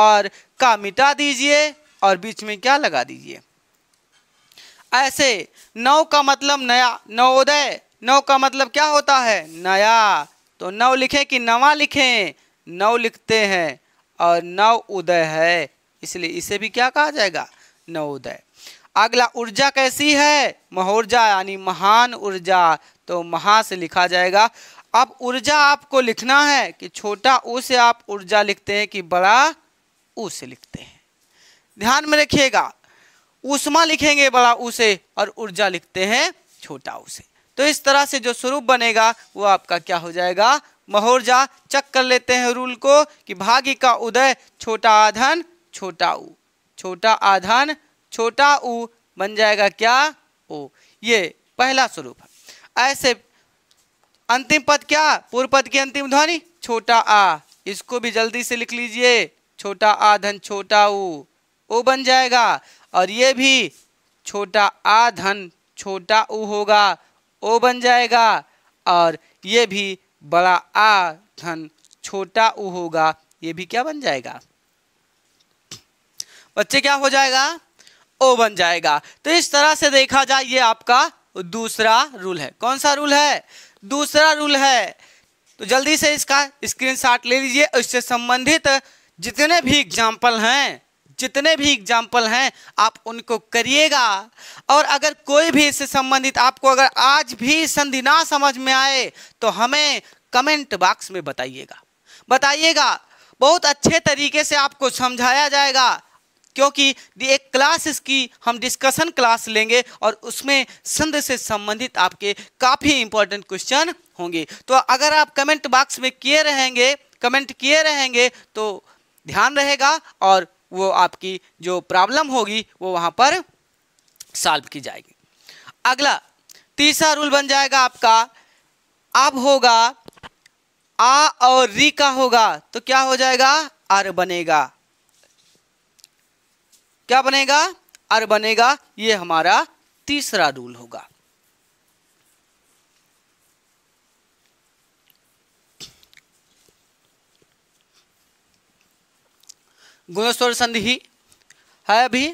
और का मिटा दीजिए और बीच में क्या लगा दीजिए ऐसे नौ का मतलब नया नवोदय नौ का मतलब क्या होता है नया तो नौ लिखें कि नवा लिखें नौ लिखते हैं और नव उदय है इसलिए इसे भी क्या कहा जाएगा नवोदय अगला ऊर्जा कैसी है महोर्जा यानी महान ऊर्जा तो महा से लिखा जाएगा अब ऊर्जा आपको लिखना है कि छोटा ऊ से आप ऊर्जा लिखते हैं कि बड़ा ऊ से लिखते हैं ध्यान में रखिएगा उष्मा लिखेंगे बड़ा ऊ से और ऊर्जा लिखते हैं छोटा ऊ से तो इस तरह से जो स्वरूप बनेगा वो आपका क्या हो जाएगा महोर्जा चेक कर लेते हैं रूल को कि भागी का उदय छोटा आधन छोटा ऊ छोटा आधन छोटा ऊ बन जाएगा क्या ओ ये पहला स्वरूप है ऐसे अंतिम पद क्या पूर्व पद की अंतिम ध्वनि छोटा आ इसको भी जल्दी से लिख लीजिए छोटा आ धन छोटा ऊ ओ बन जाएगा और ये भी छोटा आ धन छोटा ऊ होगा ओ बन जाएगा और ये भी बड़ा आ धन छोटा ऊ होगा ये भी क्या बन जाएगा बच्चे क्या हो जाएगा ओ बन जाएगा तो इस तरह से देखा जाए ये आपका दूसरा रूल है कौन सा रूल है दूसरा रूल है तो जल्दी से इसका स्क्रीनशॉट ले लीजिए इससे संबंधित जितने भी एग्जाम्पल हैं जितने भी एग्जाम्पल हैं आप उनको करिएगा और अगर कोई भी इससे संबंधित आपको अगर आज भी संधि ना समझ में आए तो हमें कमेंट बॉक्स में बताइएगा बताइएगा बहुत अच्छे तरीके से आपको समझाया जाएगा क्योंकि एक क्लास इसकी हम डिस्कशन क्लास लेंगे और उसमें संध से संबंधित आपके काफ़ी इंपॉर्टेंट क्वेश्चन होंगे तो अगर आप कमेंट बॉक्स में किए रहेंगे कमेंट किए रहेंगे तो ध्यान रहेगा और वो आपकी जो प्रॉब्लम होगी वो वहाँ पर सॉल्व की जाएगी अगला तीसरा रूल बन जाएगा आपका अब होगा आ और री का होगा तो क्या हो जाएगा आर बनेगा क्या बनेगा अर बनेगा ये हमारा तीसरा रूल होगा गुणस्वर संधि है अभी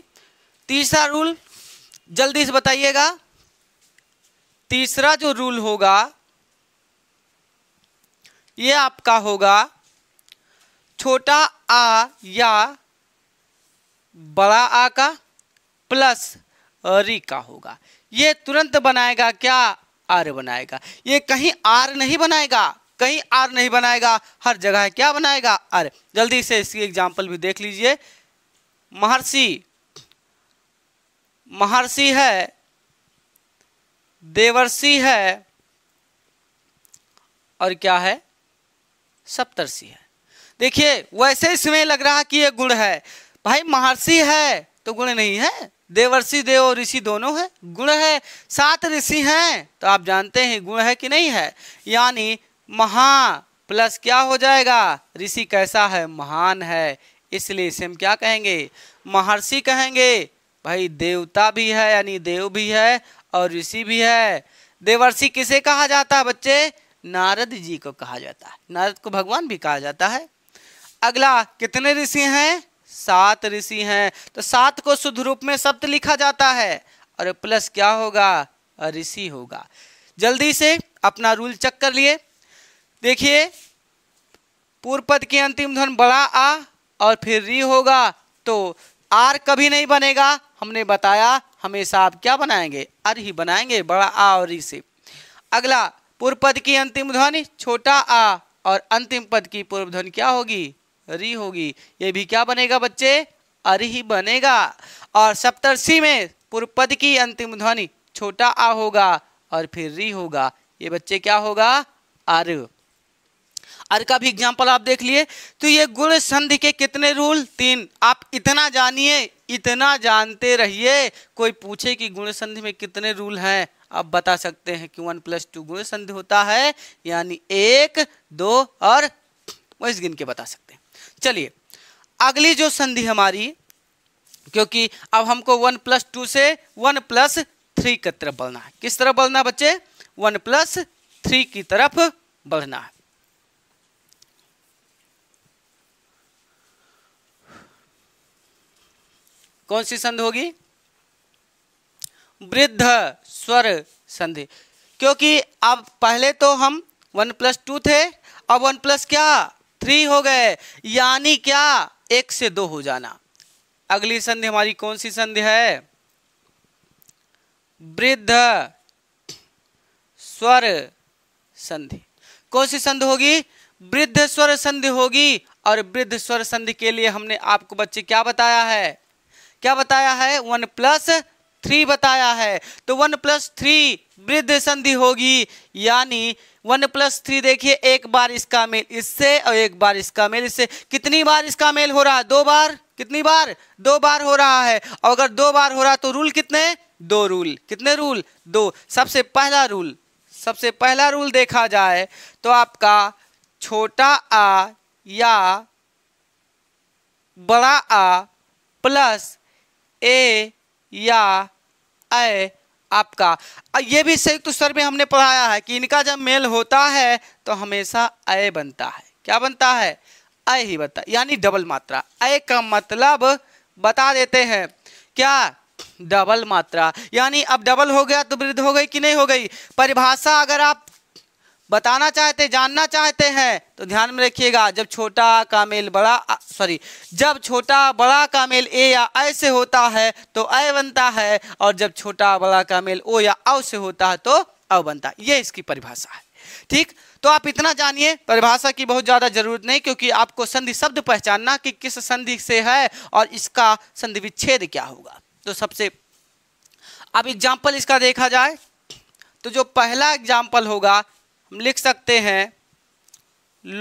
तीसरा रूल जल्दी से बताइएगा तीसरा जो रूल होगा ये आपका होगा छोटा आ या बड़ा आ का प्लस री का होगा ये तुरंत बनाएगा क्या आर बनाएगा ये कहीं आर नहीं बनाएगा कहीं आर नहीं बनाएगा हर जगह क्या बनाएगा आर जल्दी से इसकी एग्जाम्पल भी देख लीजिए महर्षि महर्षि है देवर्षि है और क्या है सप्तर्षि है देखिए वैसे इसमें लग रहा कि ये गुण है भाई महर्षि है तो गुण नहीं है देवर्षि देव और ऋषि दोनों है गुण है सात ऋषि हैं तो आप जानते हैं गुण है कि नहीं है यानी महा प्लस क्या हो जाएगा ऋषि कैसा है महान है इसलिए इसे हम क्या कहेंगे महर्षि कहेंगे भाई देवता भी है यानी देव भी है और ऋषि भी है देवर्षि किसे कहा जाता है बच्चे नारद जी को कहा जाता है नारद को भगवान भी कहा जाता है अगला कितने ऋषि हैं सात ऋषि हैं तो सात को शुद्ध रूप में शब्द लिखा जाता है और प्लस क्या होगा ऋषि होगा जल्दी से अपना रूल चेक कर लिए देखिए पूर्व पद के अंतिम ध्वन बड़ा आ और फिर री होगा तो आर कभी नहीं बनेगा हमने बताया हमेशा आप क्या बनाएंगे अर ही बनाएंगे बड़ा आ और री से अगला पूर्व पद की अंतिम ध्वनि छोटा आ और अंतिम पद की पूर्व ध्वनि क्या होगी री होगी ये भी क्या बनेगा बच्चे अर ही बनेगा और सप्तर्षी में पूर्व पद की अंतिम ध्वनि छोटा आ होगा और फिर री होगा ये बच्चे क्या होगा अर अर का भी एग्जाम्पल आप देख लिए तो ये गुण संधि के कितने रूल तीन आप इतना जानिए इतना जानते रहिए कोई पूछे कि गुण संधि में कितने रूल हैं आप बता सकते हैं कि वन प्लस टू गुण संधि होता है यानी एक दो और वो इस गिन के बता सकते चलिए अगली जो संधि हमारी क्योंकि अब हमको वन प्लस टू से वन प्लस थ्री की तरफ बढ़ना है किस तरफ बढ़ना है बच्चे वन प्लस थ्री की तरफ बढ़ना है कौन सी संधि होगी वृद्ध स्वर संधि क्योंकि अब पहले तो हम वन प्लस टू थे अब वन प्लस क्या थ्री हो गए यानी क्या एक से दो हो जाना अगली संधि हमारी कौन सी संधि है वृद्ध स्वर संधि कौन सी संधि होगी वृद्ध स्वर संधि होगी और वृद्ध स्वर संधि के लिए हमने आपको बच्चे क्या बताया है क्या बताया है वन प्लस थ्री बताया है तो वन प्लस थ्री वृद्ध संधि होगी यानी वन प्लस थ्री देखिए एक बार इसका मेल इससे और एक बार इसका मेल इससे कितनी बार इसका मेल हो रहा है दो बार कितनी बार दो बार हो रहा है और अगर दो बार हो रहा तो रूल कितने दो रूल कितने रूल दो सबसे पहला रूल सबसे पहला रूल देखा जाए तो आपका छोटा आ या बड़ा आ प्लस ए या अय आपका ये भी संयुक्त स्वर में हमने पढ़ाया है कि इनका जब मेल होता है तो हमेशा अय बनता है क्या बनता है अय ही बनता है यानी डबल मात्रा अय का मतलब बता देते हैं क्या डबल मात्रा यानी अब डबल हो गया तो वृद्ध हो गई कि नहीं हो गई परिभाषा अगर आप बताना चाहते जानना चाहते हैं तो ध्यान में रखिएगा जब छोटा का मेल बड़ा सॉरी जब छोटा बड़ा का मेल ए या ऐ से होता है तो ऐ बनता है और जब छोटा बड़ा का मेल ओ या औ से होता है तो अव बनता है ये इसकी परिभाषा है ठीक तो आप इतना जानिए परिभाषा की बहुत ज़्यादा जरूरत नहीं क्योंकि आपको संधि शब्द पहचानना कि किस संधि से है और इसका संधि विच्छेद क्या होगा तो सबसे अब एग्जाम्पल इसका देखा जाए तो जो पहला एग्जाम्पल होगा हम लिख सकते हैं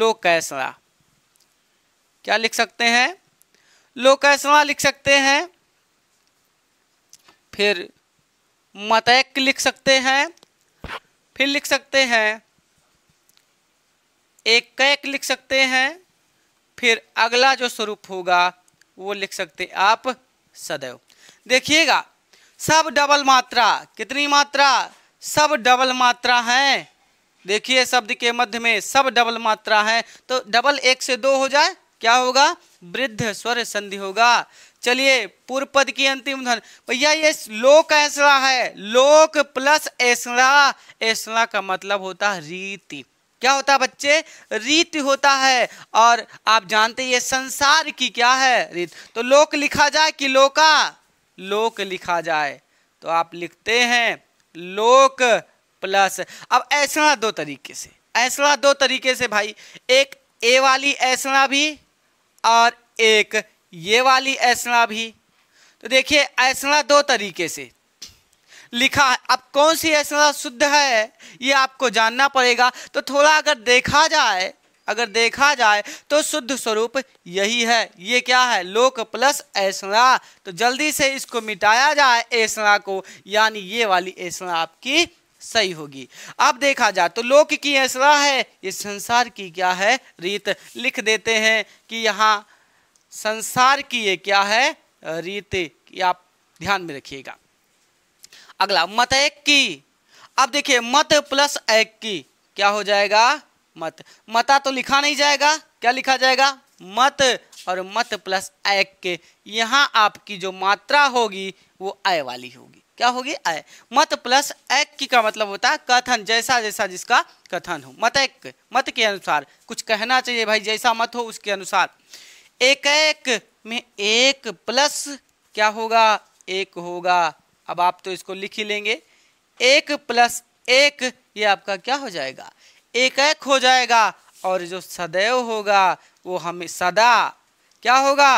लोकैसरा क्या लिख सकते हैं लोकैसरा लिख सकते हैं फिर मतैक लिख सकते हैं फिर लिख सकते हैं एक कैक लिख सकते हैं फिर अगला जो स्वरूप होगा वो लिख सकते आप सदैव देखिएगा सब डबल मात्रा कितनी मात्रा सब डबल मात्रा है देखिए शब्द के मध्य में सब डबल मात्रा है तो डबल एक से दो हो जाए क्या होगा वृद्ध स्वर संधि होगा चलिए पूर्व पद की अंतिम धन भैया ये लोक ऐसा है लोक प्लस ऐसा ऐसा का मतलब होता है रीति क्या होता है बच्चे रीति होता है और आप जानते ये संसार की क्या है रीत तो लोक लिखा जाए कि लोका लोक लिखा जाए तो आप लिखते हैं लोक प्लस अब ऐसा दो तरीके से ऐसा दो तरीके से भाई एक ए वाली ऐसा भी और एक ये वाली ऐसा भी तो देखिए ऐसा दो तरीके से लिखा है अब कौन सी ऐसा शुद्ध है ये आपको जानना पड़ेगा तो थोड़ा अगर देखा जाए अगर देखा जाए तो शुद्ध स्वरूप यही है ये क्या है लोक प्लस ऐसा तो जल्दी से इसको मिटाया जाए ऐसा को यानी ये वाली ऐसा आपकी सही होगी अब देखा जाए तो लोक की ऐसा है ये संसार की क्या है रीत लिख देते हैं कि यहाँ संसार की ये क्या है रीत आप ध्यान में रखिएगा अगला मत एक की अब देखिए मत प्लस एक की क्या हो जाएगा मत मता तो लिखा नहीं जाएगा क्या लिखा जाएगा मत और मत प्लस एक के यहाँ आपकी जो मात्रा होगी वो आय वाली होगी क्या होगी आय मत प्लस एक की का मतलब होता है कथन जैसा जैसा जिसका कथन हो मत एक मत के अनुसार कुछ कहना चाहिए भाई जैसा मत हो उसके अनुसार एक एक में एक प्लस क्या होगा एक होगा अब आप तो इसको लिख ही लेंगे एक प्लस एक ये आपका क्या हो जाएगा एक एक हो जाएगा और जो सदैव होगा वो हमें सदा क्या होगा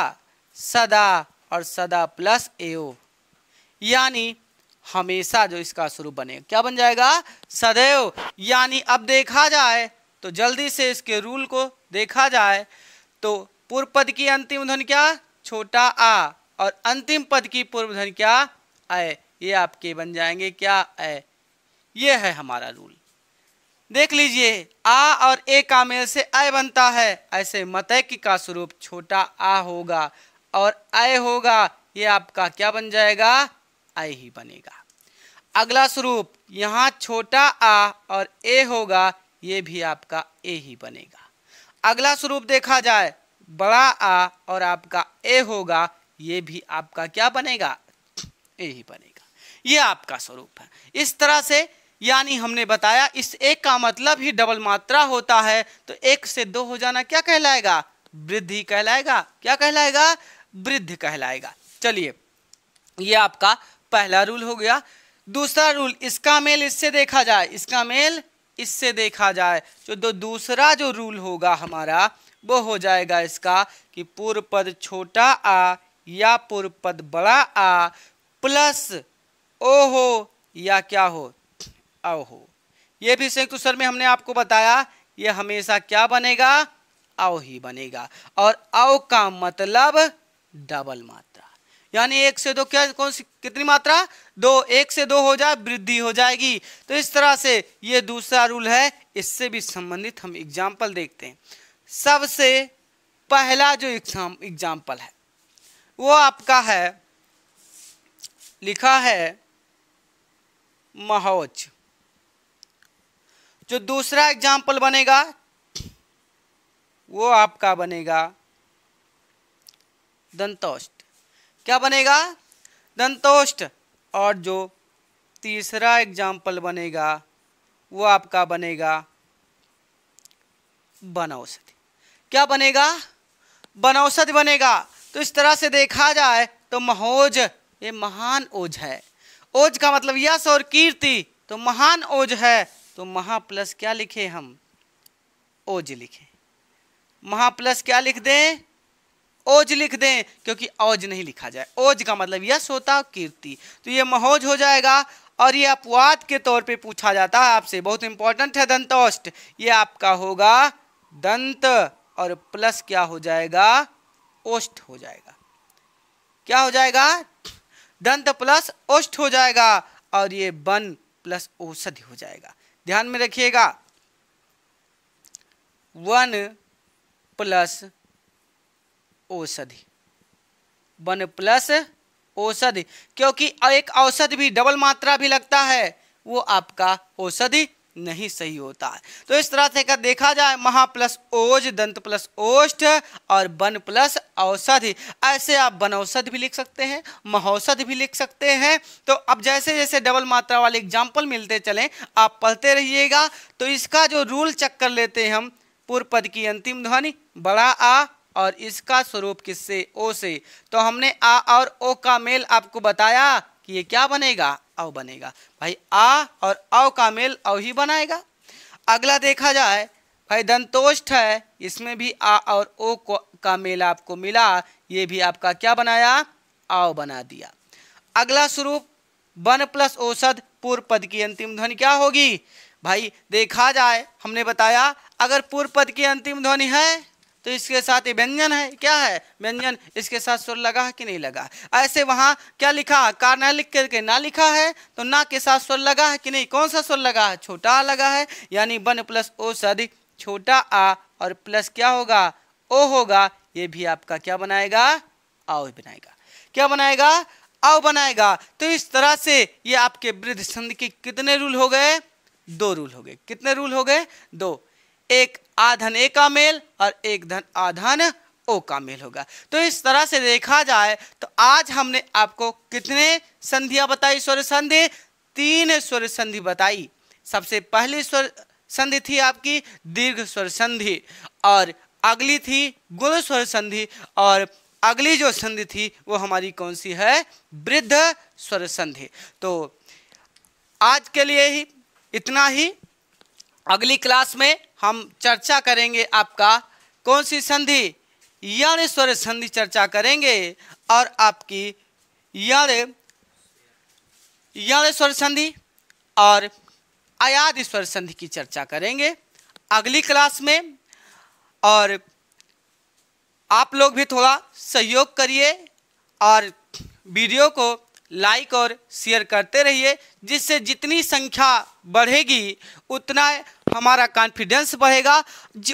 सदा और सदा प्लस एओ यानी हमेशा जो इसका स्वरूप बनेगा क्या बन जाएगा सदैव यानी अब देखा जाए तो जल्दी से इसके रूल को देखा जाए तो पूर्व पद की अंतिम ध्वन क्या छोटा आ और अंतिम पद की पूर्व ध्वन क्या अय ये आपके बन जाएंगे क्या अय ये है हमारा रूल देख लीजिए आ और ए का मेल से अय बनता है ऐसे मतैक का स्वरूप छोटा आ होगा और अय होगा ये आपका क्या बन जाएगा अय ही बनेगा अगला स्वरूप यहाँ छोटा आ और ए होगा ये भी आपका ए ही बनेगा अगला स्वरूप देखा जाए बड़ा आ और आपका ए होगा ये भी आपका क्या बनेगा ए ही बनेगा ये आपका स्वरूप है इस तरह से यानी हमने बताया इस एक का मतलब ही डबल मात्रा होता है तो एक से दो हो जाना क्या कहलाएगा वृद्धि कहलाएगा क्या कहलाएगा वृद्ध कहलाएगा चलिए ये आपका पहला रूल हो गया दूसरा रूल इसका मेल इससे देखा जाए इसका मेल इससे देखा जाए जो दो दूसरा जो रूल होगा हमारा वो हो जाएगा इसका कि पूर्व पद छोटा आ या पूर्व पद बड़ा आ प्लस ओ हो या क्या हो अ हो ये भी संयुक्त स्वर में हमने आपको बताया ये हमेशा क्या बनेगा अव ही बनेगा और अव का मतलब डबल मात्रा यानी एक से दो क्या कौन सी कितनी मात्रा दो एक से दो हो जाए वृद्धि हो जाएगी तो इस तरह से ये दूसरा रूल है इससे भी संबंधित हम एग्जाम्पल देखते हैं सबसे पहला जो एग्जाम एग्जाम्पल है वो आपका है लिखा है महोच जो दूसरा एग्जाम्पल बनेगा वो आपका बनेगा दंतोष्ट क्या बनेगा दंतोष्ट और जो तीसरा एग्जाम्पल बनेगा वो आपका बनेगा बनौषधि क्या बनेगा बनौषधि बनेगा तो इस तरह से देखा जाए तो महोज ये महान ओज है ओज का मतलब यश और कीर्ति तो महान ओज है तो महा प्लस क्या लिखे हम ओज लिखे महा प्लस क्या लिख दें ओज लिख दें क्योंकि ओज नहीं लिखा जाए ओज का मतलब यश होता कीर्ति तो ये महोज हो जाएगा और ये अपवाद के तौर पे पूछा जाता है आपसे बहुत इंपॉर्टेंट है दंतोष्ट ये आपका होगा दंत और प्लस क्या हो जाएगा ओष्ट हो जाएगा क्या हो जाएगा दंत प्लस ओष्ट हो जाएगा और ये बन प्लस औषधि हो जाएगा ध्यान में रखिएगा वन प्लस औषधि वन प्लस औषधि क्योंकि एक औषध भी डबल मात्रा भी लगता है वो आपका औषधि नहीं सही होता है तो इस तरह से अगर देखा जाए महा प्लस ओज दंत प्लस ओष्ठ और वन प्लस औषधि ऐसे आप वन औषधि भी लिख सकते हैं महौषध भी लिख सकते हैं तो अब जैसे जैसे डबल मात्रा वाले एग्जाम्पल मिलते चलें आप पढ़ते रहिएगा तो इसका जो रूल चक्कर लेते हैं हम पूर्व पद की अंतिम ध्वनि बड़ा आ और इसका स्वरूप किससे ओ से तो हमने आ और ओ का मेल आपको बताया कि ये क्या बनेगा अव बनेगा भाई आ और अव का मेल अव ही बनाएगा अगला देखा जाए भाई दंतोष्ठ है इसमें भी आ और ओ का मेल आपको मिला ये भी आपका क्या बनाया आओ बना दिया अगला स्वरूप वन प्लस औषध पूर्व पद की अंतिम ध्वनि क्या होगी भाई देखा जाए हमने बताया अगर पूर्व पद की अंतिम ध्वनि है तो इसके साथ ये व्यंजन है क्या है व्यंजन इसके साथ स्वर लगा है कि नहीं लगा ऐसे वहाँ क्या लिखा का ना लिख करके ना लिखा है तो ना के साथ स्वर लगा है कि नहीं कौन सा स्वर लगा है छोटा लगा है यानी वन प्लस ओ छोटा आ और प्लस क्या होगा ओ होगा ये भी आपका क्या बनाएगा आओ बनाएगा क्या बनाएगा आओ बनाएगा तो इस तरह से ये आपके वृद्ध संध के कितने रूल हो गए दो रूल हो गए कितने रूल हो गए दो एक आधन ए का मेल और एक धन आधन ओ का मेल होगा तो इस तरह से देखा जाए तो आज हमने आपको कितने संधियां बताई स्वर संधि तीन स्वर संधि बताई सबसे पहली स्वर संधि थी आपकी दीर्घ स्वर संधि और अगली थी गुण स्वर संधि और अगली जो संधि थी वो हमारी कौन सी है वृद्ध स्वर संधि तो आज के लिए ही इतना ही अगली क्लास में हम चर्चा करेंगे आपका कौन सी संधि यण स्वर संधि चर्चा करेंगे और आपकी यण यण स्वर संधि और अयाद स्वर संधि की चर्चा करेंगे अगली क्लास में और आप लोग भी थोड़ा सहयोग करिए और वीडियो को लाइक और शेयर करते रहिए जिससे जितनी संख्या बढ़ेगी उतना हमारा कॉन्फिडेंस बढ़ेगा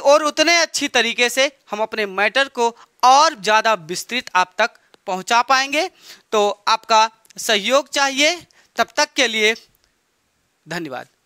और उतने अच्छी तरीके से हम अपने मैटर को और ज़्यादा विस्तृत आप तक पहुंचा पाएंगे तो आपका सहयोग चाहिए तब तक के लिए धन्यवाद